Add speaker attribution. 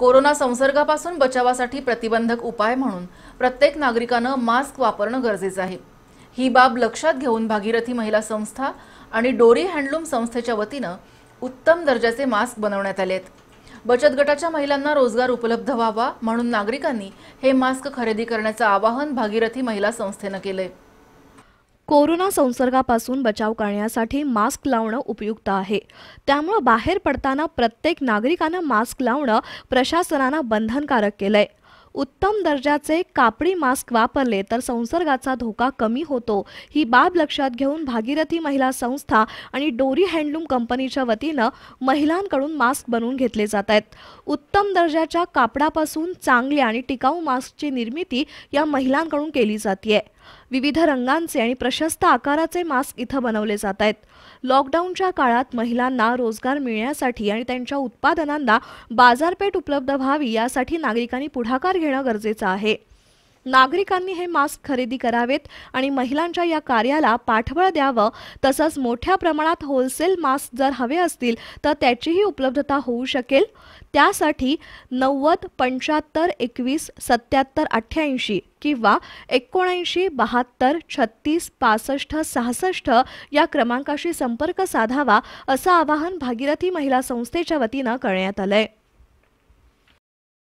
Speaker 1: corona संसर्गापासून बचावासाठी प्रतिबंधक उपाय म्हणून प्रत्येक नागरिकानं मास्क वापरणं गरजेचं आहे ही बाब लक्षात घेऊन भागीरथी महिला संस्था आणि डोरी हँडलूम संस्थेच्या वतीनं उत्तम दर्जाचे मास्क बनवण्यात आले आहेत बचत गटाच्या महिलांना रोजगार उपलब्ध व्हावा म्हणून नागरिकांनी हे मास्क खरेदी करण्याचं आवाहन भागीरथी महिला संस्थेनं केलं आहे
Speaker 2: कोरोना संसर्गापासून बचाव करण्यासाठी मास्क लावणं उपयुक्त आहे त्यामुळं बाहेर पडताना प्रत्येक नागरिकानं मास्क लावणं प्रशासनानं बंधनकारक केलंय उत्तम दर्जाचे कापडी मास्क वापरले तर संसर्गाचा धोका कमी होतो ही बाब लक्षात घेऊन भागीरथी महिला संस्था आणि डोरी हँडलूम कंपनीच्या वतीनं महिलांकडून मास्क बनवून घेतले जात आहेत उत्तम दर्जाच्या कापडापासून चांगले आणि टिकाऊ मास्कची निर्मिती या महिलांकडून केली जाते विविध रंगांचे आणि प्रशस्त आकाराचे मास्क इथं बनवले जात आहेत लॉकडाऊनच्या काळात महिलांना रोजगार मिळण्यासाठी आणि त्यांच्या उत्पादनांना बाजारपेठ उपलब्ध व्हावी यासाठी नागरिकांनी पुढाकार घेणं गरजेचं आहे नागरिकांनी हे मास्क खरेदी करावेत आणि महिलांच्या या कार्याला पाठबळ द्यावं तसंच मोठ्या प्रमाणात होलसेल मास्क जर हवे असतील तर त्याचीही उपलब्धता होऊ शकेल त्यासाठी नव्वद पंच्याहत्तर एकवीस सत्याहत्तर अठ्ठ्याऐंशी किंवा एकोणऐंशी बहात्तर छत्तीस पासष्ट सहासष्ट या क्रमांकाशी संपर्क साधावा असं आवाहन भागीरथी महिला संस्थेच्या वतीनं करण्यात आलं आहे